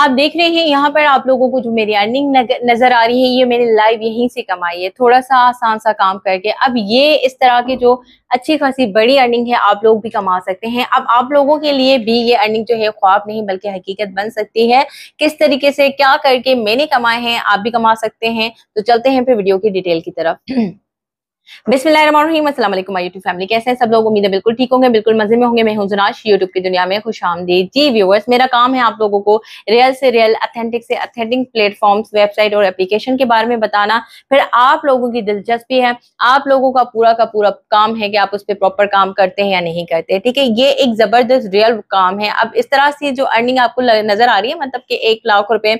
आप देख रहे हैं यहाँ पर आप लोगों को जो मेरी अर्निंग नजर आ रही है ये मैंने लाइव यहीं से कमाई है थोड़ा सा आसान सा काम करके अब ये इस तरह के जो अच्छी खासी बड़ी अर्निंग है आप लोग भी कमा सकते हैं अब आप लोगों के लिए भी ये अर्निंग जो है ख्वाब नहीं बल्कि हकीकत बन सकती है किस तरीके से क्या करके मैंने कमाए हैं आप भी कमा सकते हैं तो चलते हैं फिर वीडियो की डिटेल की तरफ बिस्मिल फैमिली कैसे हैं सब लोग उम्मीद है बिल्कुल ठीक होंगे बिल्कुल मजे में होंगे मैं हूं जुनाश यूट्यूब की दुनिया में खुश आमदी जी व्यूअर्स मेरा काम है आप लोगों को रियल से रियल अथेंटिक से अथेंटिक प्लेटफॉर्म्स वेबसाइट और एप्लीकेशन के बारे में बताना फिर आप लोगों की दिलचस्पी है आप लोगों का पूरा का पूरा काम है कि आप उस पर प्रॉपर काम करते हैं या नहीं करते ठीक है ये एक जबरदस्त रियल काम है अब इस तरह से जो अर्निंग आपको नजर आ रही है मतलब कि एक लाख रुपए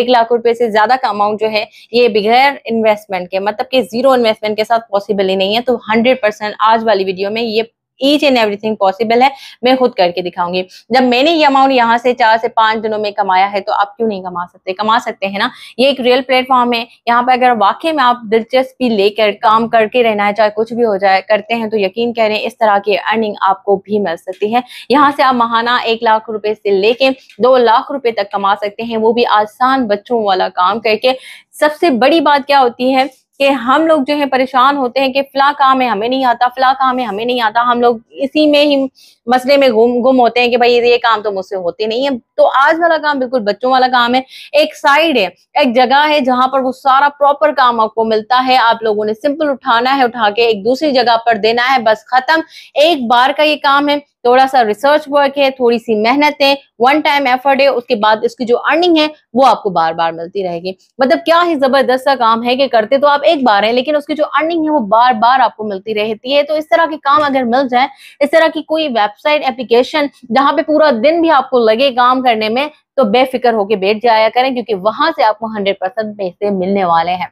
एक लाख रुपए से ज्यादा का अमाउंट जो है ये बगैर इन्वेस्टमेंट के मतलब कि जीरो इन्वेस्टमेंट के साथ पॉसिबल पॉसिबल ही नहीं है तो हंड्रेड परसेंट आज वाली वीडियो में ये ईच एंड एवरीथिंग पॉसिबल है मैं खुद करके दिखाऊंगी जब मैंने ये अमाउंट यहाँ से चार से पांच दिनों में कमाया है तो आप क्यों नहीं कमा सकते कमा सकते हैं ना ये एक रियल प्लेटफॉर्म है यहाँ पर अगर वाकई में आप दिलचस्पी लेकर काम करके रहना है चाहे कुछ भी हो जाए करते हैं तो यकीन करें इस तरह की अर्निंग आपको भी मिल सकती है यहाँ से आप महाना एक लाख रुपए से लेके दो लाख रुपए तक कमा सकते हैं वो भी आसान बच्चों वाला काम करके सबसे बड़ी बात क्या होती है कि हम लोग जो है परेशान होते हैं कि फला काम है हमें नहीं आता फला काम है हमें नहीं आता हम लोग इसी में ही मसले में गुम गुम होते हैं कि भाई ये काम तो मुझसे होते नहीं है तो आज वाला काम बिल्कुल बच्चों वाला काम है एक साइड है एक जगह है जहां पर वो सारा प्रॉपर काम आपको मिलता है आप लोगों ने सिंपल उठाना है उठा के एक दूसरी जगह पर देना है बस खत्म एक बार का ये काम है थोड़ा सा रिसर्च वर्क है थोड़ी सी मेहनत है वन टाइम एफर्ट है उसके बाद इसकी जो अर्निंग है वो आपको बार बार मिलती रहेगी मतलब क्या ही जबरदस्त सा काम है कि करते तो आप एक बार है लेकिन उसकी जो अर्निंग है वो बार बार आपको मिलती रहती है तो इस तरह के काम अगर मिल जाए इस तरह की कोई वेबसाइट एप्लीकेशन जहां पे पूरा दिन भी आपको लगे काम करने में तो बेफिक्र होके बैठ जाया करें क्योंकि वहां से आपको हंड्रेड परसेंट पैसे मिलने वाले हैं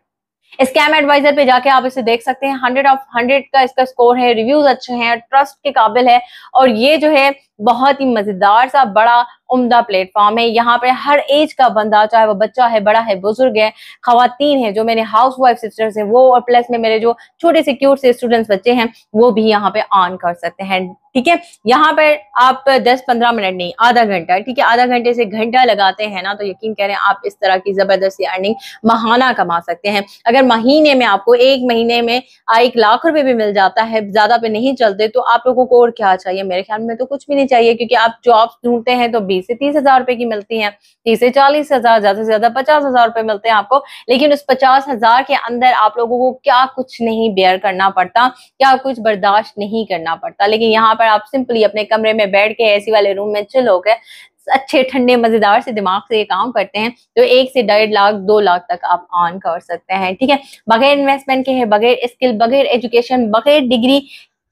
स्कैम एडवाइजर पे जाके आप इसे देख सकते हैं हंड्रेड ऑफ हंड्रेड का इसका स्कोर है रिव्यूज अच्छे हैं ट्रस्ट के काबिल है और ये जो है बहुत ही मजेदार सा बड़ा उम्दा प्लेटफॉर्म है यहाँ पे हर एज का बंदा चाहे वो बच्चा है बड़ा है बुजुर्ग है खातन है जो मेरे हाउस वाइफ सिस्टर्स है वो और प्लस में मेरे जो छोटे से क्यूट से स्टूडेंट्स बच्चे हैं वो भी यहाँ पे ऑन कर सकते हैं ठीक है यहाँ पर आप 10-15 मिनट नहीं आधा घंटा ठीक है आधा घंटे से घंटा लगाते हैं ना तो यकीन करें आप इस तरह की जबरदस्ती अर्निंग महाना कमा सकते हैं अगर महीने में आपको एक महीने में एक लाख रुपए भी मिल जाता है ज्यादा पे नहीं चलते तो आप लोगों को और क्या चाहिए मेरे ख्याल में तो कुछ भी नहीं चाहिए क्योंकि आप जॉब ढूंढते हैं तो बीस से तीस हजार रुपए की मिलती है तीस से चालीस हजार ज्यादा से ज्यादा पचास हजार रुपए मिलते हैं आपको लेकिन उस पचास हजार के अंदर आप लोगों को क्या कुछ नहीं बेयर करना पड़ता क्या कुछ बर्दाश्त नहीं करना पड़ता लेकिन यहाँ पर आप सिंपली अपने कमरे में बैठ के एसी वाले रूम में चिल होकर अच्छे ठंडे मजेदार से दिमाग से ये काम करते हैं तो एक से डेढ़ लाख दो लाख तक आप ऑन कर सकते हैं ठीक है बगैर इन्वेस्टमेंट के है बगैर स्किल बगैर एजुकेशन बगैर डिग्री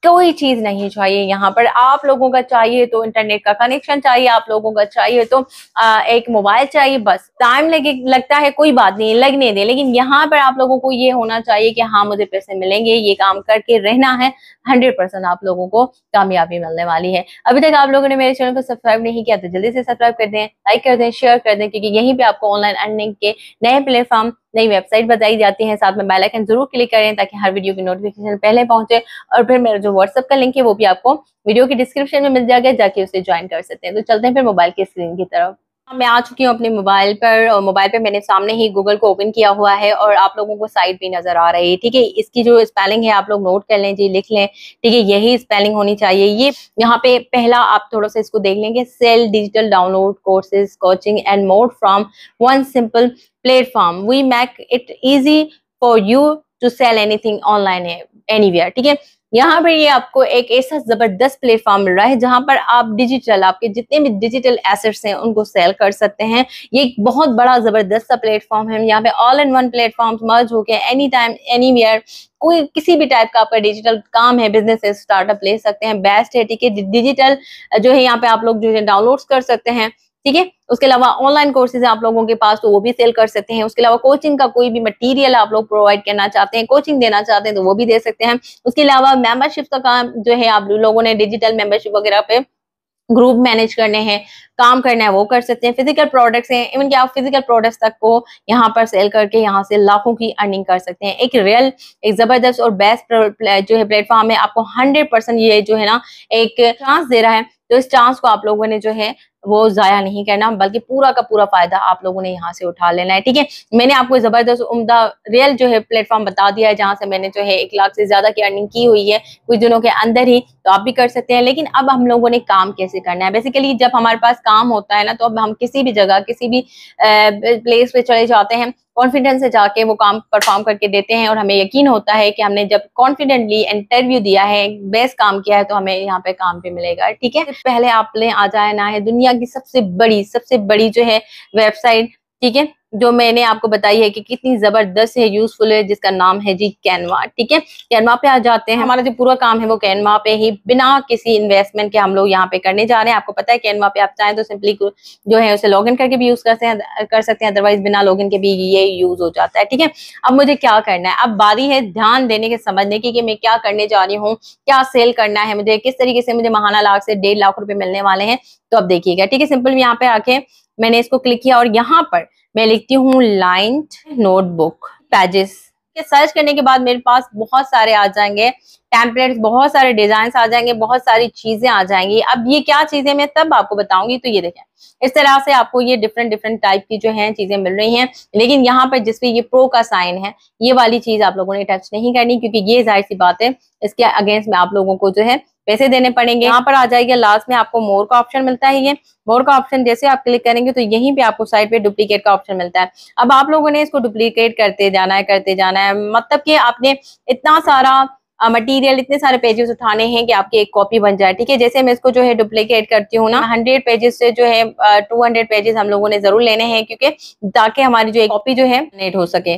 कोई चीज नहीं चाहिए यहाँ पर आप लोगों का चाहिए तो इंटरनेट का कनेक्शन चाहिए आप लोगों का चाहिए तो आ, एक मोबाइल चाहिए बस टाइम लगे लगता है कोई बात नहीं लगने दे लेकिन यहाँ पर आप लोगों को ये होना चाहिए कि हाँ मुझे पैसे मिलेंगे ये काम करके रहना है हंड्रेड परसेंट आप लोगों को कामयाबी मिलने वाली है अभी तक आप लोगों ने मेरे चैनल को सब्सक्राइब नहीं किया तो जल्दी से सब्सक्राइब कर दें लाइक कर दें शेयर कर दें क्योंकि यहीं पर आपको ऑनलाइन अर्निंग के नए प्लेटफॉर्म नई वेबसाइट बताई जाती है साथ में बेलाइकन जरूर क्लिक करें ताकि हर वीडियो की नोटिफिकेशन पहले पहुंचे और फिर मेरा जो व्हाट्सअप का लिंक है वो भी आपको वीडियो के डिस्क्रिप्शन में मिल जाएगा जाके उसे ज्वाइन कर सकते हैं तो चलते हैं फिर मोबाइल की स्क्रीन की तरफ हाँ, मैं आ चुकी हूँ अपने मोबाइल पर और मोबाइल पे मैंने सामने ही गूगल को ओपन किया हुआ है और आप लोगों को साइट भी नजर आ रही है ठीक है इसकी जो स्पेलिंग है आप लोग नोट कर लें जी लिख लें ठीक है यही स्पेलिंग होनी चाहिए ये यहाँ पे पहला आप थोड़ा सा इसको देख लेंगे sell digital download courses coaching and mode from one simple platform we make it easy for you to sell anything online any ठीक है यहाँ पर ये आपको एक ऐसा जबरदस्त प्लेटफॉर्म मिल रहा है जहां पर आप डिजिटल आपके जितने भी डिजिटल एसेट्स हैं उनको सेल कर सकते हैं ये एक बहुत बड़ा जबरदस्त सा प्लेटफॉर्म है यहाँ पे all in one platform merge हो गया एनी टाइम एनी कोई किसी भी टाइप का आपका डिजिटल काम है बिजनेस है स्टार्टअप ले सकते हैं बेस्ट है ठीक है डिजिटल जो है यहाँ पे आप लोग जो है डाउनलोड कर सकते हैं ठीक है उसके अलावा ऑनलाइन कोर्सेज आप लोगों के पास तो वो भी सेल कर सकते हैं उसके अलावा कोचिंग का कोई भी मटेरियल आप लोग प्रोवाइड करना चाहते हैं कोचिंग देना चाहते हैं तो वो भी दे सकते हैं उसके अलावा मेंबरशिप का काम जो है आप लोगों ने डिजिटल मेंबरशिप वगैरह पे ग्रुप मैनेज करने हैं काम करना है वो कर सकते हैं फिजिकल प्रोडक्ट्स हैं इवन कि आप फिजिकल प्रोडक्ट्स तक को यहाँ पर सेल करके यहाँ से लाखों की अर्निंग कर सकते हैं एक रियल एक जबरदस्त और बेस्ट जो है प्लेटफॉर्म है आपको हंड्रेड परसेंट ये जो है ना एक चांस दे रहा है तो इस चांस को आप लोगों ने जो है वो जाया नहीं करना बल्कि पूरा का पूरा फायदा आप लोगों ने यहाँ से उठा लेना है ठीक है मैंने आपको जबरदस्त उमदा रियल जो है प्लेटफॉर्म बता दिया है जहाँ से मैंने जो है एक लाख से ज्यादा की अर्निंग की हुई है कुछ दिनों के अंदर ही तो आप भी कर सकते हैं लेकिन अब हम लोगों ने काम कैसे करना है बेसिकली जब हमारे पास काम होता है ना तो अब हम किसी भी जगह किसी भी प्लेस पे चले जाते हैं कॉन्फिडेंस से जाके वो काम परफॉर्म करके देते हैं और हमें यकीन होता है कि हमने जब कॉन्फिडेंटली इंटरव्यू दिया है बेस्ट काम किया है तो हमें यहाँ पे काम भी मिलेगा ठीक है पहले आप ले आ जाए ना है दुनिया की सबसे बड़ी सबसे बड़ी जो है वेबसाइट ठीक है जो मैंने आपको बताई है कि कितनी जबरदस्त है यूजफुल है जिसका नाम है जी कैनवा ठीक है कैनवा पे आ जाते हैं हमारा जो पूरा काम है वो कैनवा पे ही बिना किसी इन्वेस्टमेंट के हम लोग यहाँ पे करने जा रहे हैं आपको पता है कैनवा पे आप चाहें तो सिंपली जो है उसे लॉग करके भी यूज कर सकते हैं कर सकते हैं अदरवाइज बिना लॉग के भी ये यूज हो जाता है ठीक है अब मुझे क्या करना है अब बारी है ध्यान देने के समझने की कि मैं क्या करने जा रही हूँ क्या सेल करना है मुझे किस तरीके से मुझे महाना लाख से डेढ़ लाख रुपए मिलने वाले हैं तो अब देखिएगा ठीक है सिंपल यहाँ पे आके मैंने इसको क्लिक किया और यहाँ पर मैं लिखती हूँ लाइंट नोटबुक पेजेस सर्च करने के बाद मेरे पास बहुत सारे आ जाएंगे टेम्पलेट बहुत सारे डिजाइन आ जाएंगे बहुत सारी चीजें आ जाएंगी अब ये क्या चीजें मैं तब आपको बताऊंगी तो ये देखें इस तरह से आपको ये डिफरेंट डिफरेंट टाइप की जो है चीजें मिल रही हैं लेकिन यहाँ पर जिसपे ये प्रो का साइन है ये वाली चीज आप लोगों ने टच नहीं करनी क्योंकि ये जाहिर सी बात है इसके अगेंस्ट में आप लोगों को जो है पैसे देने पड़ेंगे यहाँ पर आ जाएगा लास्ट में आपको मोर का ऑप्शन मिलता है ये मोर का ऑप्शन जैसे आप क्लिक करेंगे तो यहीं पे आपको साइड पे डुप्लीकेट का ऑप्शन मिलता है अब आप लोगों ने इसको डुप्लीकेट करते जाना है करते जाना है मतलब कि आपने इतना सारा मटेरियल इतने सारे पेजेस उठाने हैं कि आपकी एक कॉपी बन जाए ठीक है जैसे मैं इसको जो है डुप्लीकेट करती हूँ ना हंड्रेड पेजेस से जो है टू हंड्रेड पेजेस हम लोगों ने जरूर लेने हैं क्योंकि ताकि हमारी जो कॉपी जो है नेट हो सके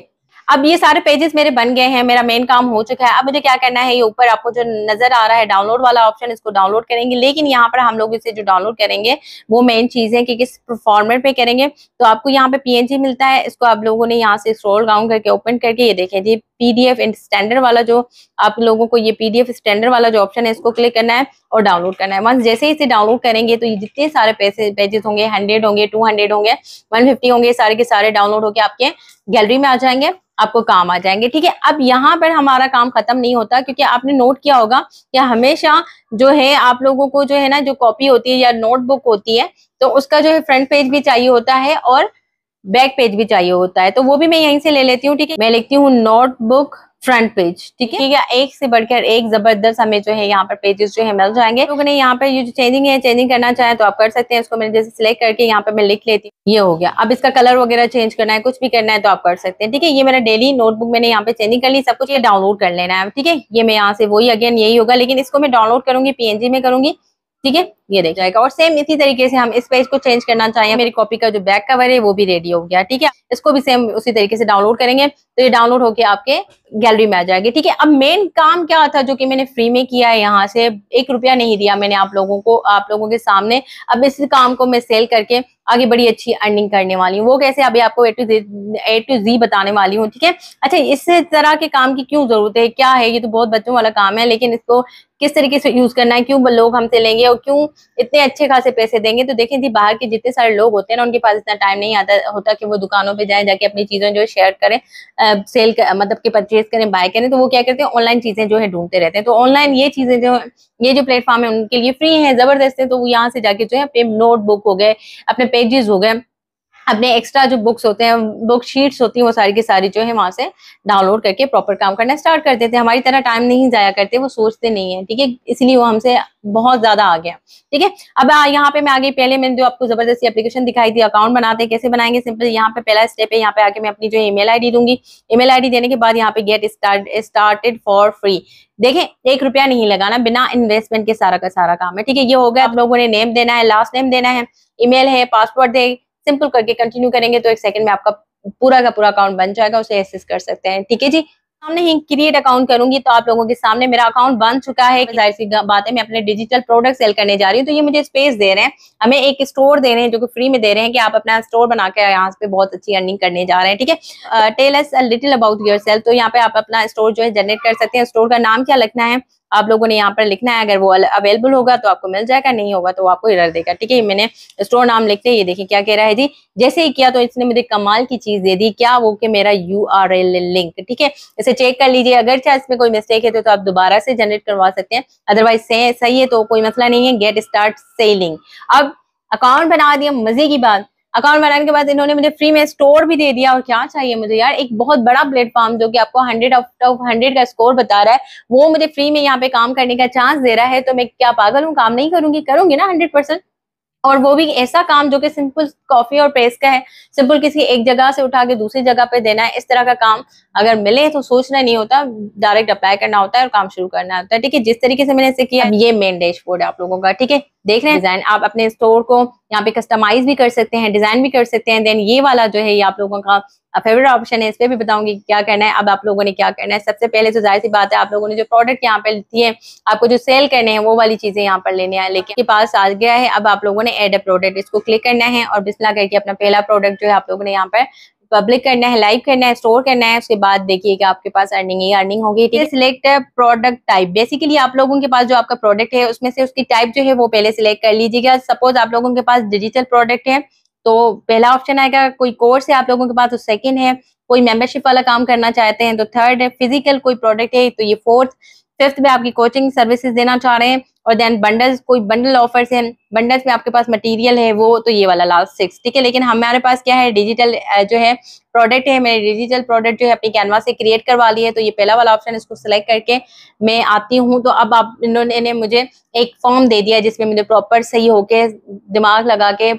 अब ये सारे पेजेस मेरे बन गए हैं मेरा मेन काम हो चुका है अब मुझे क्या करना है ये ऊपर आपको जो नजर आ रहा है डाउनलोड वाला ऑप्शन इसको डाउनलोड करेंगे लेकिन यहाँ पर हम लोग इसे जो डाउनलोड करेंगे वो मेन चीज है कि किस फॉर्मेट पे करेंगे तो आपको यहाँ पे पीएनजी मिलता है इसको आप लोगों ने यहाँ से स्क्रोल डाउन करके ओपन करके ये देखें जी पीडीएफ स्टैंडर्ड वाला जो आप लोगों को ये पीडीएफ स्टैंडर्ड वाला जो ऑप्शन है इसको क्लिक करना है और डाउनलोड करना है वंस जैसे इसे डाउनलोड करेंगे तो ये जितने सारे पैसे पेजेस होंगे हंड्रेड होंगे टू हंड्रेड होंगे वन फिफ्टी होंगे सारे के सारे डाउनलोड होकर आपके गैलरी में आ जाएंगे आपको काम आ जाएंगे ठीक है अब यहाँ पर हमारा काम खत्म नहीं होता क्योंकि आपने नोट किया होगा कि हमेशा जो है आप लोगों को जो है ना जो कॉपी होती है या नोटबुक होती है तो उसका जो है फ्रंट पेज भी चाहिए होता है और बैक पेज भी चाहिए होता है तो वो भी मैं यहीं से ले लेती हूँ ठीक है मैं लिखती हूँ नोटबुक फ्रंट पेज ठीक है है एक से बढ़कर एक जबरदस्त हमें जो है यहाँ पर पेजेस जो है मिल जाएंगे लोगों तो ने यहाँ पर ये जो चेंजिंग है चेंजिंग करना चाहे तो आप कर सकते हैं इसको मैंने जैसे सिलेक्ट करके यहाँ पर मैं लिख लेती हूँ ये हो गया अब इसका कलर वगैरह चेंज करना है कुछ भी करना है तो आप कर सकते हैं ठीक है ये मेरा डेली नोटबुक मैंने यहाँ पे चेंजिंग कर ली सब कुछ ये डाउनलोड कर लेना है ठीक है ये मैं यहाँ से वही अगेन यही होगा लेकिन इसको मैं डाउनलोड करूंगी पीएनजी में करूंगी ठीक है ये देख जाएगा और सेम इसी तरीके से हम इस पेज को चेंज करना चाहिए मेरी कॉपी का जो बैक कवर है वो भी रेडी हो गया ठीक है इसको भी सेम उसी तरीके से डाउनलोड करेंगे तो ये डाउनलोड होकर आपके गैलरी में आ जाएगी ठीक है अब मेन काम क्या था जो कि मैंने फ्री में किया है यहाँ से एक रुपया नहीं दिया मैंने आप लोगों को आप लोगों के सामने अब इस काम को मैं सेल करके आगे बड़ी अच्छी अर्निंग करने वाली हूँ वो कैसे अभी आपको ए टू ए टू जी बताने वाली हूँ ठीक है अच्छा इस तरह के काम की क्यों जरूरत है क्या है ये तो बहुत बच्चों वाला काम है लेकिन इसको किस तरीके से यूज करना है क्यों लोग हमसे लेंगे और क्यों इतने अच्छे खासे पैसे देंगे तो देखें जी बाहर के जितने सारे लोग होते हैं ना उनके पास इतना टाइम नहीं आता होता कि वो दुकानों पर जाए जाके अपनी चीज़ें जो शेयर करें आ, सेल कर, मतलब के परचेज करें बाय करें तो वो क्या करते हैं ऑनलाइन चीज़ें जो है ढूंढते रहते हैं तो ऑनलाइन ये चीज़ें जो ये जो प्लेटफॉर्म है उनके लिए फ्री है ज़बरदस्त है तो वो यहाँ से जाके जो है अपने नोटबुक हो गए अपने पेजेस हो गए अपने एक्स्ट्रा जो बुक्स होते हैं बुक शीट्स होती हैं वो सारी की सारी जो है वहाँ से डाउनलोड करके प्रॉपर काम करना स्टार्ट कर देते हैं हमारी तरह टाइम नहीं जाया करते वो सोचते नहीं है ठीक है इसलिए वो हमसे बहुत ज्यादा आ गया ठीक है अब यहाँ पे मैं आगे पहले मैंने जो आपको जबरदस्ती एप्लीकेशन दिखाई थी अकाउंट बनाते हैं कैसे बनाएंगे सिंपल यहाँ पे पहला स्टेप है यहाँ पे आके मैं अपनी जो ईमेल आईडी दूंगी ईमेल आईडी देने के बाद यहाँ पे get start started for free देखें एक रुपया नहीं लगाना बिना इन्वेस्टमेंट के सारा का सारा काम है ठीक है ये हो गया आप लोगों ने नेम देना है लास्ट नेम देना है ईमेल है पासवर्ड है सिंपल करके कंटिन्यू करेंगे तो एक सेकंड में आपका पूरा का पूरा अकाउंट बन जाएगा उसे एसेस कर सकते हैं ठीक है जी सामने ही क्रिएट अकाउंट करूंगी तो आप लोगों के सामने मेरा अकाउंट बन चुका है जाहिर सी बात है मैं अपने डिजिटल प्रोडक्ट सेल करने जा रही हूँ तो ये मुझे स्पेस दे रहे हैं हमें एक स्टोर दे रहे हैं जो कि फ्री में दे रहे हैं कि आप अपना स्टोर बना के यहाँ पे बहुत अच्छी अर्निंग करने जा रहे हैं ठीक है tell us little about your तो यहाँ पे आप अपना स्टोर जो है जनरेट कर सकते हैं स्टोर का नाम क्या लगना है आप लोगों ने यहाँ पर लिखना है अगर वो अवेलेबल होगा तो आपको मिल जाएगा नहीं होगा तो आपको इधर देगा ठीक है मैंने स्टोर नाम लिखते ये देखिए क्या कह रहा है जी जैसे ही किया तो इसने मुझे कमाल की चीज दे दी क्या वो कि मेरा यू आर एल लिंक ठीक है इसे चेक कर लीजिए अगर चाहे इसमें कोई मिस्टेक है तो, तो आप दोबारा से जनरेट करवा सकते हैं अदरवाइज सही है तो कोई मसला नहीं है गेट स्टार्ट सेलिंग अब अकाउंट बना दिया मजे की बात अकाउंट बनाने के बाद इन्होंने मुझे फ्री में स्टोर भी दे दिया और क्या चाहिए मुझे यार एक बहुत बड़ा प्लेटफॉर्म जो कि आपको हंड्रेड आउट ऑफ हंड्रेड का स्कोर बता रहा है वो मुझे फ्री में यहाँ पे काम करने का चांस दे रहा है तो मैं क्या पागल हूँ काम नहीं करूंगी करूंगी ना हंड्रेड परसेंट और वो भी ऐसा काम जो कि सिंपल कॉफी और प्रेस का है सिंपल किसी एक जगह से उठा के दूसरी जगह पे देना है इस तरह का काम अगर मिले तो सोचना नहीं होता डायरेक्ट अप्लाई करना होता है और काम शुरू करना होता है ठीक है जिस तरीके से मैंने इसे किया ये मेन डैशबोर्ड है आप लोगों का ठीक है देख रहे हैं डिजाइन आप अपने स्टोर को यहाँ पे कस्टमाइज भी कर सकते हैं डिजाइन भी कर सकते हैं देन ये वाला जो है ये आप लोगों का फेवरेट ऑप्शन है इस पर भी बताऊंगी क्या करना है अब आप लोगों ने क्या करना है सबसे पहले तो जाहिर सी बात है आप लोगों ने जो प्रोडक्ट यहाँ पे दिए आपको जो सेल करने हैं वो वाली चीजें यहाँ पर लेने हैं लेकिन के पास आ गया है अब आप लोगों ने एड ए प्रोडक्ट इसको क्लिक करना है और बिस्ला करके अपना पहला प्रोडक्ट जो है आप लोगों ने यहाँ पर पब्लिक करना है लाइव करना है स्टोर करना है उसके बाद देखिए कि आपके पास अर्निंग ही अर्निंग होगी ठीक है सिलेक्ट प्रोडक्ट टाइप बेसिकली आप लोगों के पास जो आपका प्रोडक्ट है उसमें से उसकी टाइप जो है वो पहले सिलेक्ट कर लीजिएगा सपोज आप लोगों के पास डिजिटल प्रोडक्ट है तो पहला ऑप्शन आएगा कोई कोर्स है आप लोगों के पास तो सेकेंड है कोई मेंबरशिप वाला काम करना चाहते हैं तो थर्ड है फिजिकल कोई प्रोडक्ट है तो ये फोर्थ फिफ्थ में आपकी कोचिंग सर्विसेज देना चाह रहे हैं और देन बंडल्स कोई बंडल ऑफर्स हैं बंडल्स में आपके पास मटेरियल है वो तो ये वाला लास्ट सिक्स ठीक है लेकिन हमारे पास क्या है डिजिटल जो है प्रोडक्ट है मेरे डिजिटल प्रोडक्ट जो है अपनी कैनवा से क्रिएट करवा ली है तो ये पहला वाला ऑप्शन इसको सिलेक्ट करके मैं आती हूँ तो अब आप इन्होंने मुझे एक फॉर्म दे दिया जिसमें मुझे प्रॉपर सही होके दिमाग लगा के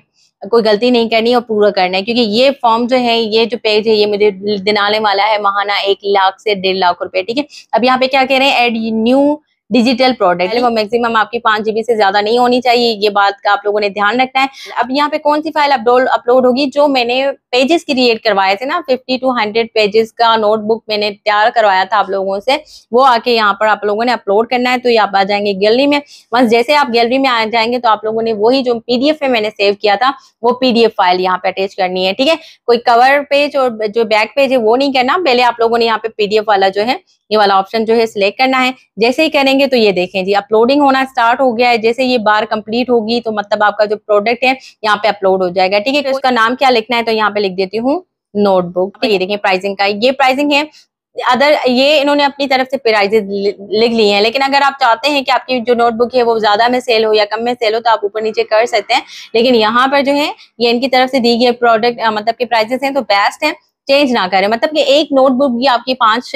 कोई गलती नहीं करनी और पूरा करना है क्योंकि ये फॉर्म जो है ये जो पेज है ये मुझे दिलाने वाला है महाना एक लाख से डेढ़ लाख रुपए ठीक है अब यहाँ पे क्या कह रहे हैं एड न्यू डिजिटल प्रोडक्ट वो मैक्सिमम आपकी पांच जीबी से ज्यादा नहीं होनी चाहिए ये बात का आप लोगों ने ध्यान रखना है अब यहाँ पे कौन सी फाइल अपलोड अपलोड होगी जो मैंने पेजेस क्रिएट करवाए थे ना फिफ्टी टू हंड्रेड पेजेस का नोटबुक मैंने तैयार करवाया था आप लोगों से वो आके यहाँ पर आप लोगों ने अपलोड करना है तो ये आप आ जाएंगे गैलरी में बस जैसे आप गैलरी में आ जाएंगे तो आप लोगों ने वही जो पीडीएफ में मैंने सेव किया था वो पीडीएफ फाइल यहाँ पे अटैच करनी है ठीक है कोई कवर पेज और जो बैक पेज है वो नहीं करना पहले आप लोगों ने यहाँ पे पीडीएफ वाला जो है ये वाला ऑप्शन जो है सिलेक्ट करना है जैसे ही करेंगे तो ये देखें जी अपलोडिंग होना स्टार्ट हो गया है जैसे ये बार कंप्लीट होगी तो मतलब आपका जो प्रोडक्ट है यहाँ पे अपलोड हो जाएगा ठीक है तो इसका नाम क्या लिखना है तो यहाँ पे लिख देती हूँ नोटबुक ये देखिए प्राइसिंग का ये प्राइसिंग है अदर ये इन्होंने अपनी तरफ से प्राइजेज लिख लिए हैं लेकिन अगर आप चाहते हैं कि आपकी जो नोटबुक है वो ज्यादा में सेल हो या कम में सेल हो तो आप ऊपर नीचे कर सकते हैं लेकिन यहाँ पर जो है ये इनकी तरफ से दी गई प्रोडक्ट मतलब के प्राइजेस हैं तो बेस्ट है चेंज ना करें मतलब कि एक नोटबुक भी आपकी पांच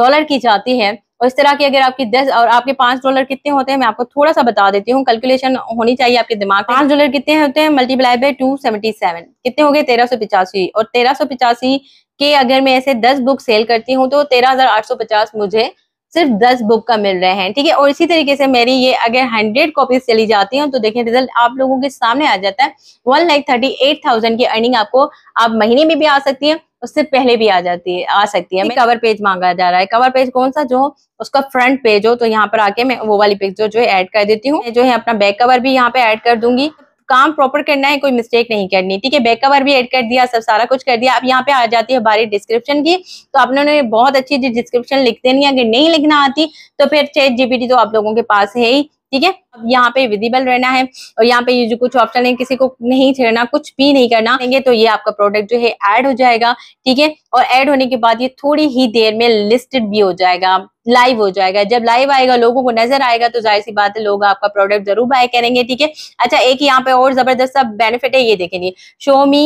डॉलर की जाती है और इस तरह की अगर आपकी दस और आपके पांच डॉलर कितने होते हैं मैं आपको थोड़ा सा बता देती हूँ कैलकुलेशन होनी चाहिए आपके दिमाग पांच डॉलर कितने होते हैं multiply by two seventy seven कितने हो गए तेरह सौ पिचासी और तेरह सौ पिचासी के अगर मैं ऐसे दस बुक सेल करती हूँ तो तेरह हजार आठ सौ पचास मुझे सिर्फ दस बुक का मिल रहे हैं ठीक है और इसी तरीके से मेरी ये अगर हंड्रेड कॉपीज चली जाती हैं तो देखें रिजल्ट आप लोगों के सामने आ जाता है one lakh thirty eight thousand की अर्निंग आपको आप महीने में भी आ सकती है उससे पहले भी आ जाती है आ सकती है कवर पेज मांगा जा रहा है कवर पेज कौन सा जो उसका फ्रंट पेज हो तो यहाँ पर आके मैं वो वाली पिक्चर जो है ऐड कर देती हूँ जो है अपना बैक कवर भी यहाँ पे ऐड कर दूंगी काम प्रॉपर करना है कोई मिस्टेक नहीं करनी ठीक है बैक कवर भी एड कर दिया सब सारा कुछ कर दिया अब यहाँ पे आ जाती है हमारी डिस्क्रिप्शन की तो आप लोगों ने बहुत अच्छी डिस्क्रिप्शन लिख देनी है अगर नहीं लिखना आती तो फिर चेट जीपीटी तो आप लोगों के पास है ही ठीक है अब यहाँ पे विजिबल रहना है और यहाँ पे ये जो कुछ ऑप्शन है किसी को नहीं छेड़ना कुछ भी नहीं करना देंगे तो ये आपका प्रोडक्ट जो है ऐड हो जाएगा ठीक है और ऐड होने के बाद ये थोड़ी ही देर में लिस्टेड भी हो जाएगा लाइव हो जाएगा जब लाइव आएगा लोगों को नजर आएगा तो जाहिर सी बात है लोग आपका प्रोडक्ट जरूर बाय करेंगे ठीक है अच्छा एक यहाँ पे और जबरदस्त सा बेनिफिट है ये देखेंगे show me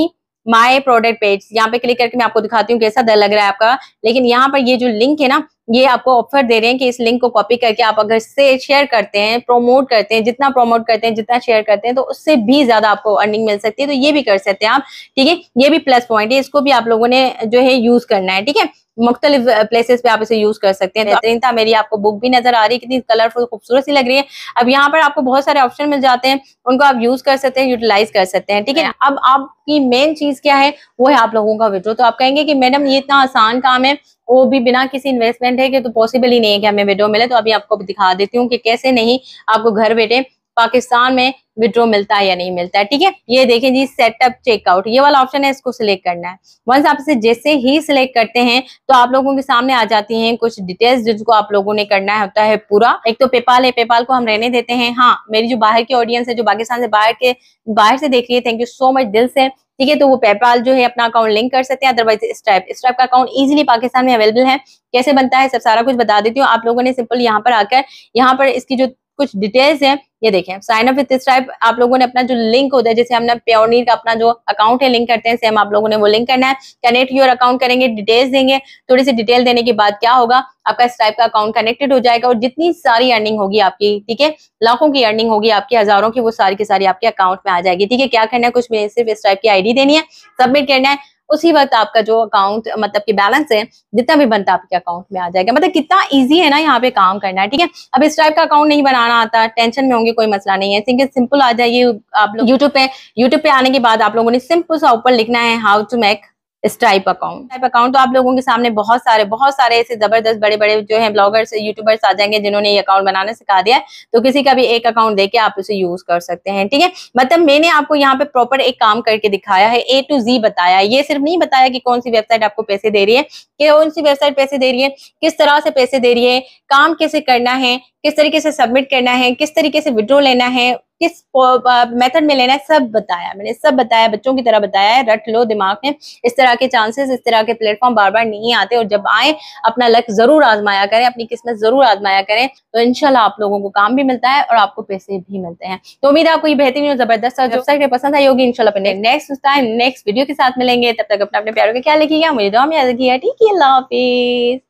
my product page यहाँ पे क्लिक करके मैं आपको दिखाती हूँ कैसा दर लग रहा है आपका लेकिन यहाँ पर ये जो लिंक है ना ये आपको ऑफर दे रहे हैं कि इस लिंक को कॉपी करके आप अगर इससे शेयर करते हैं प्रोमोट करते हैं जितना प्रोमोट करते हैं जितना शेयर करते हैं तो उससे भी ज्यादा आपको अर्निंग मिल सकती है तो ये भी कर सकते हैं आप ठीक है ये भी प्लस पॉइंट है इसको भी आप लोगों ने जो है यूज करना है ठीक है मुख्तलिफ प्लेसेस पे आप इसे यूज कर सकते हैं बेहतरीन था मेरी आपको बुक भी नजर आ रही है कितनी कलरफुल खूबसूरत सी लग रही है अब यहाँ पर आपको बहुत सारे ऑप्शन मिल जाते हैं उनको आप यूज कर सकते हैं यूटिलाइज कर सकते हैं ठीक है अब आपकी मेन चीज क्या है वो है आप लोगों का विड्रो तो आप कहेंगे कि मैडम ये इतना आसान काम है वो भी बिना किसी इन्वेस्टमेंट है कि तो पॉसिबल ही नहीं है कि हमें विड्रो मिले तो अभी आपको दिखा देती हूँ कि कैसे नहीं आपको घर बैठे पाकिस्तान में विड्रो मिलता है या नहीं मिलता है ठीक है ये देखें जी सेटअप चेकआउट ये वाला ऑप्शन है इसको सिलेक्ट करना है वंस आप इसे जैसे ही सिलेक्ट करते हैं तो आप लोगों के सामने आ जाती हैं कुछ डिटेल्स जिनको आप लोगों ने करना है होता है पूरा एक तो पेपाल है पेपाल को हम रहने देते हैं हाँ मेरी जो बाहर की ऑडियंस है जो पाकिस्तान से बाहर के बाहर से देख रही है थैंक यू सो मच दिल से ठीक है तो वो पेपाल जो है अपना अकाउंट लिंक कर सकते हैं अदरवाइज स्ट्राइप स्ट्राइप का अकाउंट ईजिली पाकिस्तान में अवेलेबल है कैसे बनता है सब सारा कुछ बता देती हूँ आप लोगों ने सिंपल यहाँ पर आकर यहाँ पर इसकी जो कुछ डिटेल्स है ये देखें साइन अप विथ स्ट्राइप आप लोगों ने अपना जो लिंक होता है जैसे हमने प्योनीर का अपना जो अकाउंट है लिंक करते हैं सेम आप लोगों ने वो लिंक करना है कनेक्ट योर अकाउंट करेंगे डिटेल्स देंगे थोड़ी सी डिटेल देने के बाद क्या होगा आपका स्ट्राइप का अकाउंट कनेक्टेड हो जाएगा और जितनी सारी अर्निंग होगी आपकी ठीक है लाखों की अर्निंग होगी आपकी हजारों की वो सारी की सारी आपके अकाउंट में आ जाएगी ठीक है क्या करना है कुछ भी सिर्फ स्ट्राइप की आईडी देनी है सबमिट करना है उसी वक्त आपका जो अकाउंट मतलब की बैलेंस है जितना भी बनता है आपके अकाउंट में आ जाएगा मतलब कितना ईजी है ना यहाँ पे काम करना है ठीक है अब इस टाइप का अकाउंट नहीं बनाना आता टेंशन में होंगे कोई मसला नहीं है सिंह सिंपल आ जाइए आप लोग यूट्यूब पे यूट्यूब पे आने के बाद आप लोगों ने सिंपल सा ऊपर लिखना है how to make Stripe account Stripe account तो आप लोगों के सामने बहुत सारे बहुत सारे ऐसे जबरदस्त बड़े बड़े जो है ब्लॉगर्स यूट्यूबर्स आ जाएंगे जिन्होंने ये अकाउंट बनाना सिखा दिया है तो किसी का भी एक अकाउंट देके आप उसे यूज कर सकते हैं ठीक है मतलब मैंने आपको यहाँ पे प्रॉपर एक काम करके दिखाया है ए टू जी बताया ये सिर्फ नहीं बताया कि कौन सी वेबसाइट आपको पैसे दे रही है कौन सी वेबसाइट पैसे दे रही है किस तरह से पैसे दे रही है काम कैसे करना है किस तरीके से सबमिट करना है किस तरीके से विड्रो लेना है किस मेथड में लेना है सब बताया मैंने सब बताया बच्चों की तरह बताया है रट लो दिमाग में इस तरह के चांसेस इस तरह के प्लेटफॉर्म बार बार नहीं आते और जब आए अपना लक जरूर आजमाया करें अपनी किस्मत जरूर आजमाया करें तो इनशाला आप लोगों को काम भी मिलता है और आपको पैसे भी मिलते हैं तो उम्मीद है आपको ये बेहतरीन और जबरदस्त और जब तक पसंद आई होगी इनशाला नेक्स्ट नेक्स्ट वीडियो के साथ मिलेंगे तब तक अपने अपने प्यारों का क्या लिखिएगा मुझे दो हम याद रखिएगा ठीक है